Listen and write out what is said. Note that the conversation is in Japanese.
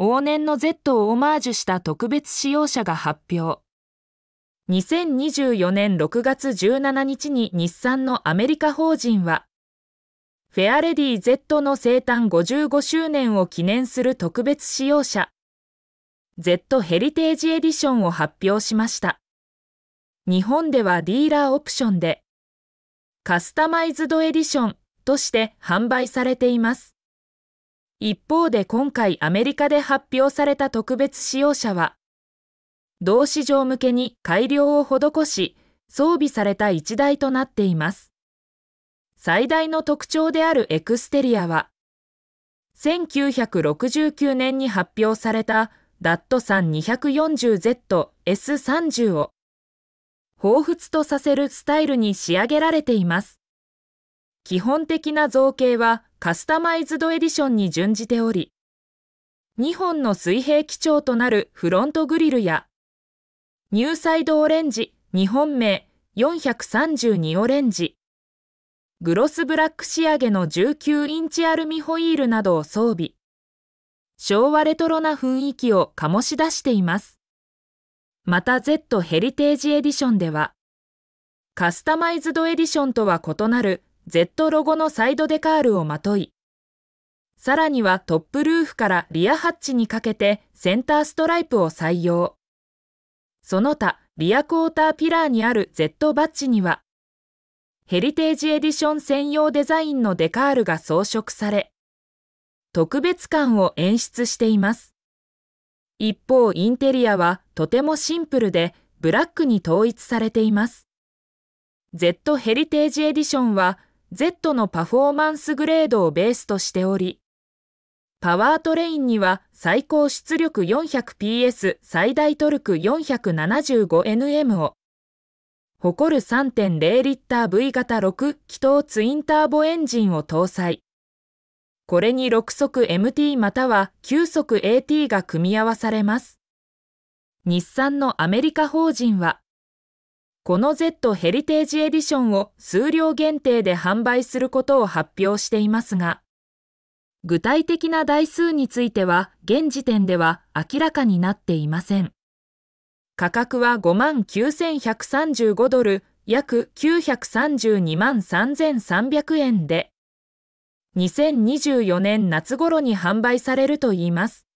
往年の Z をオマージュした特別使用者が発表。2024年6月17日に日産のアメリカ法人は、フェアレディ Z の生誕55周年を記念する特別使用者、Z ヘリテージエディションを発表しました。日本ではディーラーオプションで、カスタマイズドエディションとして販売されています。一方で今回アメリカで発表された特別使用車は、同市場向けに改良を施し、装備された一台となっています。最大の特徴であるエクステリアは、1969年に発表されたダットさん 240ZS30 を、彷彿とさせるスタイルに仕上げられています。基本的な造形はカスタマイズドエディションに準じており、2本の水平基調となるフロントグリルや、ニューサイドオレンジ2本目432オレンジ、グロスブラック仕上げの19インチアルミホイールなどを装備、昭和レトロな雰囲気を醸し出しています。また Z ヘリテージエディションでは、カスタマイズドエディションとは異なる Z ロゴのサイドデカールをまとい、さらにはトップルーフからリアハッチにかけてセンターストライプを採用。その他、リアクォーターピラーにある Z バッジには、ヘリテージエディション専用デザインのデカールが装飾され、特別感を演出しています。一方、インテリアはとてもシンプルで、ブラックに統一されています。Z ヘリテージエディションは Z のパフォーマンスグレードをベースとしており、パワートレインには最高出力 400PS 最大トルク 475Nm を、誇る3.0リッター V 型6気筒ツインターボエンジンを搭載。これに6速 MT または9速 AT が組み合わされます。日産のアメリカ法人は、この Z ヘリテージエディションを数量限定で販売することを発表していますが、具体的な台数については現時点では明らかになっていません。価格は5万9135ドル、約932万3300円で、2024年夏頃に販売されるといいます。